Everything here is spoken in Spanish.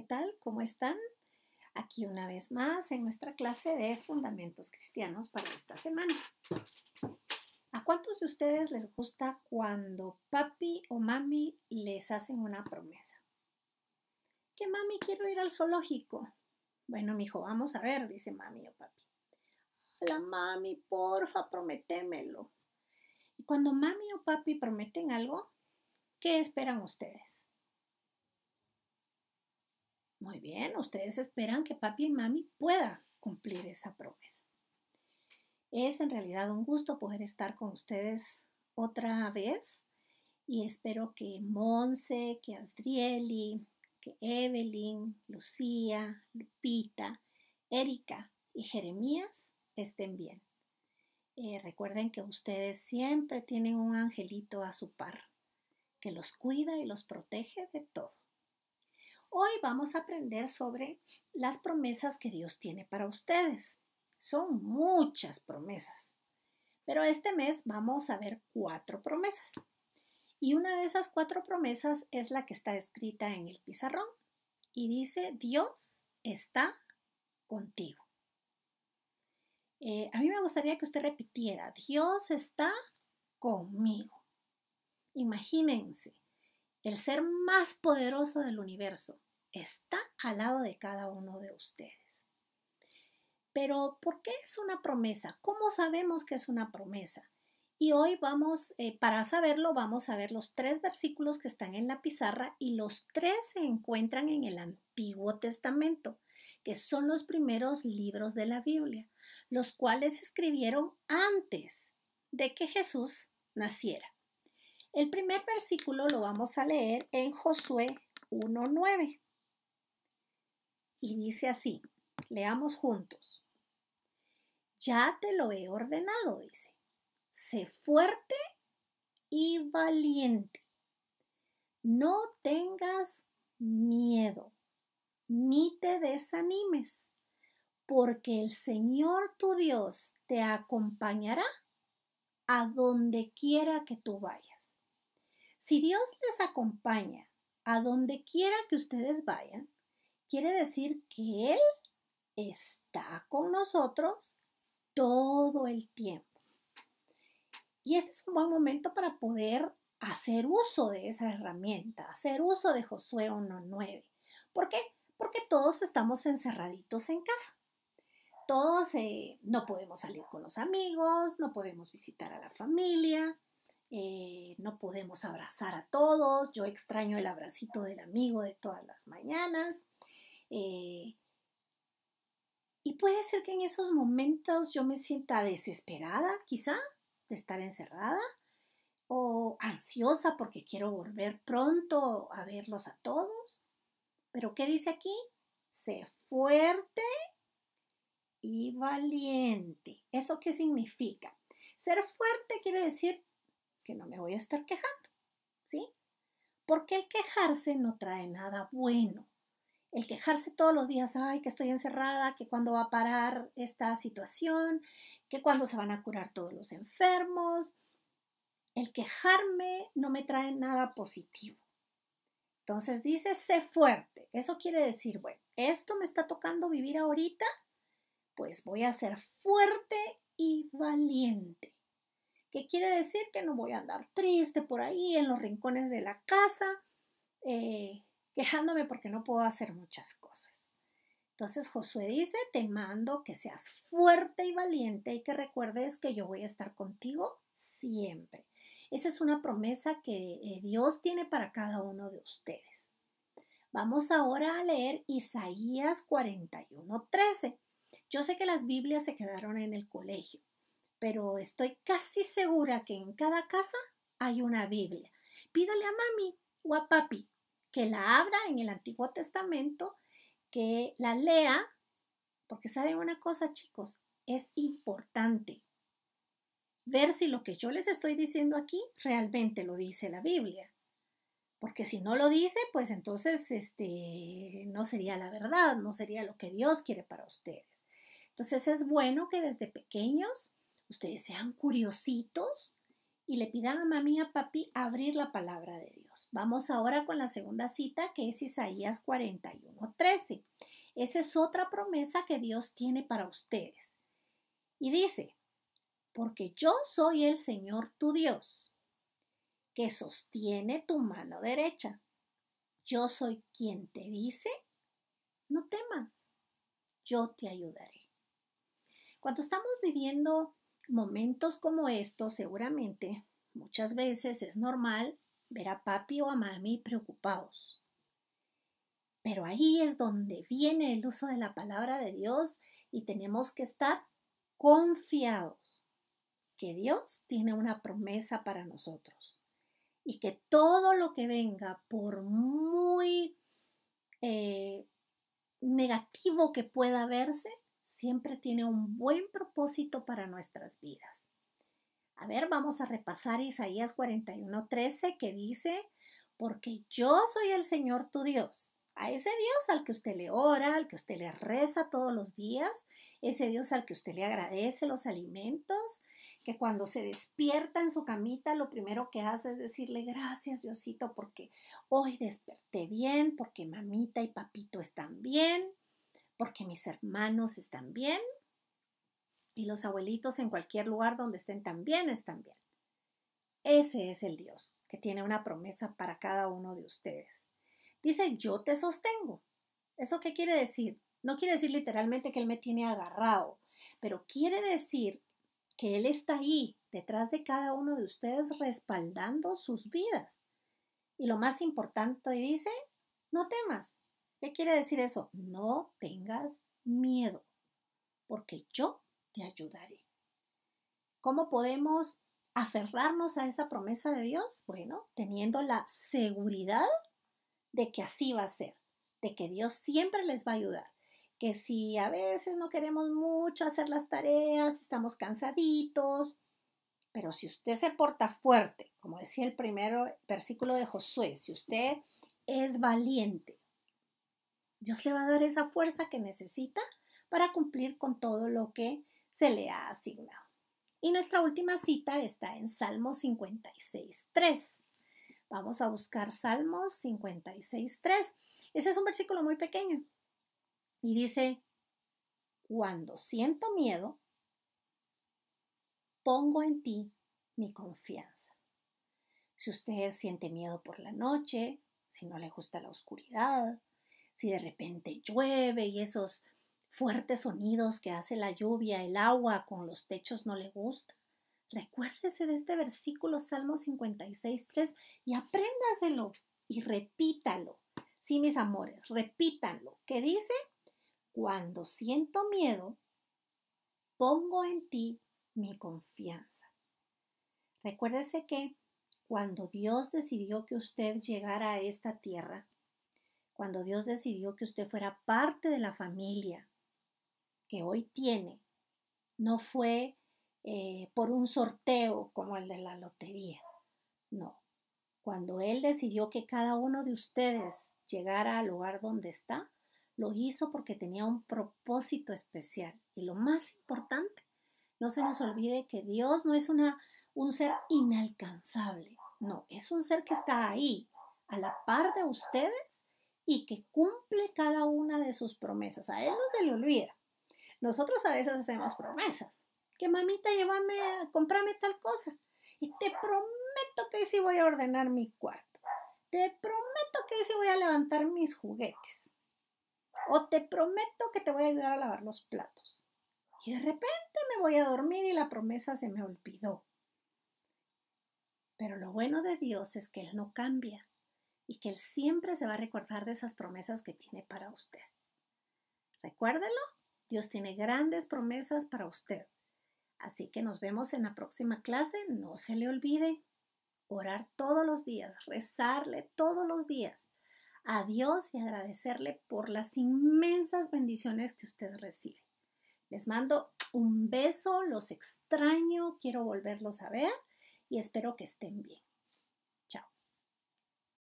¿Qué tal? ¿Cómo están? Aquí una vez más en nuestra clase de Fundamentos Cristianos para esta semana. ¿A cuántos de ustedes les gusta cuando papi o mami les hacen una promesa? Que mami quiero ir al zoológico. Bueno, mijo, vamos a ver, dice mami o papi. Hola mami, porfa, prometémelo. Y cuando mami o papi prometen algo, ¿qué esperan ustedes? Muy bien, ustedes esperan que papi y mami puedan cumplir esa promesa. Es en realidad un gusto poder estar con ustedes otra vez y espero que Monse, que Asdrieli, que Evelyn, Lucía, Lupita, Erika y Jeremías estén bien. Eh, recuerden que ustedes siempre tienen un angelito a su par que los cuida y los protege de todo. Hoy vamos a aprender sobre las promesas que Dios tiene para ustedes. Son muchas promesas, pero este mes vamos a ver cuatro promesas. Y una de esas cuatro promesas es la que está escrita en el pizarrón y dice, Dios está contigo. Eh, a mí me gustaría que usted repitiera, Dios está conmigo. Imagínense el ser más poderoso del universo está al lado de cada uno de ustedes. Pero, ¿por qué es una promesa? ¿Cómo sabemos que es una promesa? Y hoy vamos, eh, para saberlo, vamos a ver los tres versículos que están en la pizarra y los tres se encuentran en el Antiguo Testamento, que son los primeros libros de la Biblia, los cuales se escribieron antes de que Jesús naciera. El primer versículo lo vamos a leer en Josué 1.9. Y dice así, leamos juntos. Ya te lo he ordenado, dice. Sé fuerte y valiente. No tengas miedo, ni te desanimes, porque el Señor tu Dios te acompañará a donde quiera que tú vayas. Si Dios les acompaña a donde quiera que ustedes vayan, quiere decir que Él está con nosotros todo el tiempo. Y este es un buen momento para poder hacer uso de esa herramienta, hacer uso de Josué 1.9. ¿Por qué? Porque todos estamos encerraditos en casa todos eh, no podemos salir con los amigos, no podemos visitar a la familia, eh, no podemos abrazar a todos. Yo extraño el abracito del amigo de todas las mañanas. Eh, y puede ser que en esos momentos yo me sienta desesperada, quizá, de estar encerrada, o ansiosa porque quiero volver pronto a verlos a todos. Pero ¿qué dice aquí? Sé fuerte y valiente. ¿Eso qué significa? Ser fuerte quiere decir que no me voy a estar quejando, ¿sí? Porque el quejarse no trae nada bueno. El quejarse todos los días, ay, que estoy encerrada, que cuando va a parar esta situación, que cuando se van a curar todos los enfermos. El quejarme no me trae nada positivo. Entonces dice, ser fuerte. Eso quiere decir, bueno, esto me está tocando vivir ahorita, pues voy a ser fuerte y valiente. ¿Qué quiere decir? Que no voy a andar triste por ahí en los rincones de la casa, eh, quejándome porque no puedo hacer muchas cosas. Entonces Josué dice, te mando que seas fuerte y valiente y que recuerdes que yo voy a estar contigo siempre. Esa es una promesa que eh, Dios tiene para cada uno de ustedes. Vamos ahora a leer Isaías 41, 13. Yo sé que las Biblias se quedaron en el colegio, pero estoy casi segura que en cada casa hay una Biblia. Pídale a mami o a papi que la abra en el Antiguo Testamento, que la lea, porque saben una cosa, chicos, es importante ver si lo que yo les estoy diciendo aquí realmente lo dice la Biblia porque si no lo dice, pues entonces este, no sería la verdad, no sería lo que Dios quiere para ustedes. Entonces es bueno que desde pequeños ustedes sean curiositos y le pidan a mami y a papi abrir la palabra de Dios. Vamos ahora con la segunda cita que es Isaías 41, 13. Esa es otra promesa que Dios tiene para ustedes. Y dice, porque yo soy el Señor tu Dios, que sostiene tu mano derecha. Yo soy quien te dice, no temas, yo te ayudaré. Cuando estamos viviendo momentos como estos, seguramente muchas veces es normal ver a papi o a mami preocupados. Pero ahí es donde viene el uso de la palabra de Dios y tenemos que estar confiados que Dios tiene una promesa para nosotros y que todo lo que venga, por muy eh, negativo que pueda verse, siempre tiene un buen propósito para nuestras vidas. A ver, vamos a repasar Isaías 41:13 que dice, porque yo soy el Señor tu Dios a ese Dios al que usted le ora, al que usted le reza todos los días, ese Dios al que usted le agradece los alimentos, que cuando se despierta en su camita lo primero que hace es decirle gracias Diosito porque hoy desperté bien, porque mamita y papito están bien, porque mis hermanos están bien y los abuelitos en cualquier lugar donde estén también están bien. Ese es el Dios que tiene una promesa para cada uno de ustedes. Dice, yo te sostengo. ¿Eso qué quiere decir? No quiere decir literalmente que Él me tiene agarrado, pero quiere decir que Él está ahí, detrás de cada uno de ustedes, respaldando sus vidas. Y lo más importante dice, no temas. ¿Qué quiere decir eso? No tengas miedo, porque yo te ayudaré. ¿Cómo podemos aferrarnos a esa promesa de Dios? Bueno, teniendo la seguridad de que así va a ser, de que Dios siempre les va a ayudar, que si a veces no queremos mucho hacer las tareas, estamos cansaditos, pero si usted se porta fuerte, como decía el primer versículo de Josué, si usted es valiente, Dios le va a dar esa fuerza que necesita para cumplir con todo lo que se le ha asignado. Y nuestra última cita está en Salmo 56, 3. Vamos a buscar Salmos 56.3. Ese es un versículo muy pequeño. Y dice, cuando siento miedo, pongo en ti mi confianza. Si usted siente miedo por la noche, si no le gusta la oscuridad, si de repente llueve y esos fuertes sonidos que hace la lluvia, el agua con los techos no le gusta, Recuérdese de este versículo Salmo 56.3 y apréndaselo y repítalo. Sí, mis amores, repítalo. ¿Qué dice? Cuando siento miedo, pongo en ti mi confianza. Recuérdese que cuando Dios decidió que usted llegara a esta tierra, cuando Dios decidió que usted fuera parte de la familia que hoy tiene, no fue eh, por un sorteo como el de la lotería. No. Cuando Él decidió que cada uno de ustedes llegara al lugar donde está, lo hizo porque tenía un propósito especial. Y lo más importante, no se nos olvide que Dios no es una, un ser inalcanzable. No, es un ser que está ahí, a la par de ustedes y que cumple cada una de sus promesas. A Él no se le olvida. Nosotros a veces hacemos promesas, que mamita, llévame a comprarme tal cosa. Y te prometo que hoy sí voy a ordenar mi cuarto. Te prometo que sí voy a levantar mis juguetes. O te prometo que te voy a ayudar a lavar los platos. Y de repente me voy a dormir y la promesa se me olvidó. Pero lo bueno de Dios es que Él no cambia y que Él siempre se va a recordar de esas promesas que tiene para usted. Recuérdelo, Dios tiene grandes promesas para usted. Así que nos vemos en la próxima clase. No se le olvide orar todos los días, rezarle todos los días a Dios y agradecerle por las inmensas bendiciones que usted recibe. Les mando un beso, los extraño, quiero volverlos a ver y espero que estén bien.